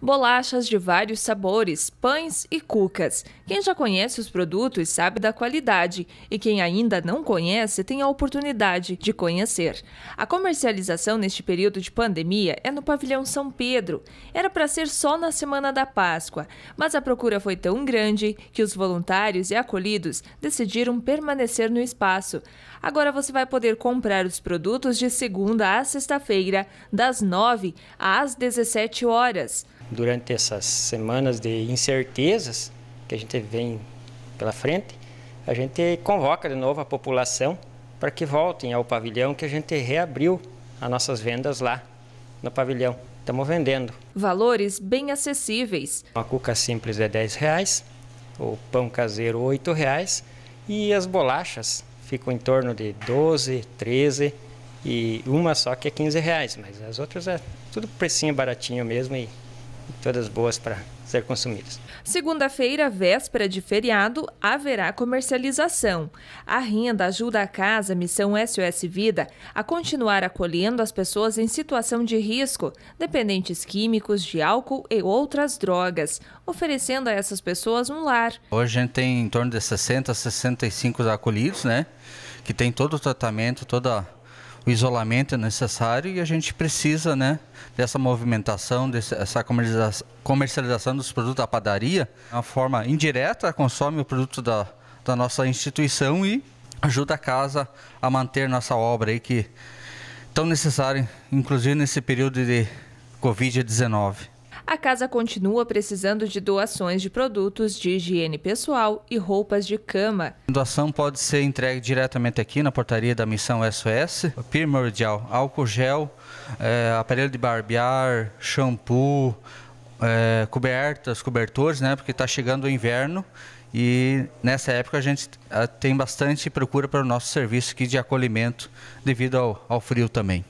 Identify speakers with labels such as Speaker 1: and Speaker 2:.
Speaker 1: bolachas de vários sabores, pães e cucas. Quem já conhece os produtos sabe da qualidade e quem ainda não conhece tem a oportunidade de conhecer. A comercialização neste período de pandemia é no pavilhão São Pedro. Era para ser só na semana da Páscoa, mas a procura foi tão grande que os voluntários e acolhidos decidiram permanecer no espaço. Agora você vai poder comprar os produtos de segunda a sexta-feira, das 9 às 17 horas
Speaker 2: durante essas semanas de incertezas que a gente vem pela frente, a gente convoca de novo a população para que voltem ao pavilhão que a gente reabriu as nossas vendas lá no pavilhão. Estamos vendendo.
Speaker 1: Valores bem acessíveis.
Speaker 2: Uma cuca simples é 10 reais, o pão caseiro 8 reais e as bolachas ficam em torno de 12, 13 e uma só que é 15 reais, mas as outras é tudo precinho baratinho mesmo e todas boas para ser consumidas.
Speaker 1: Segunda-feira, véspera de feriado, haverá comercialização. A renda ajuda a casa Missão SOS Vida a continuar acolhendo as pessoas em situação de risco, dependentes químicos de álcool e outras drogas, oferecendo a essas pessoas um lar.
Speaker 3: Hoje a gente tem em torno de 60 a 65 acolhidos, né? Que tem todo o tratamento, toda o isolamento é necessário e a gente precisa né, dessa movimentação, dessa comercialização dos produtos da padaria. De é uma forma indireta, consome o produto da, da nossa instituição e ajuda a casa a manter nossa obra aí que tão necessária, inclusive nesse período de Covid-19 a
Speaker 1: casa continua precisando de doações de produtos de higiene pessoal e roupas de cama.
Speaker 3: A doação pode ser entregue diretamente aqui na portaria da Missão SOS. Primordial: álcool gel, é, aparelho de barbear, shampoo, é, cobertas, cobertores, né? Porque está chegando o inverno e nessa época a gente ah, tem bastante procura para o nosso serviço aqui de acolhimento devido ao, ao frio também.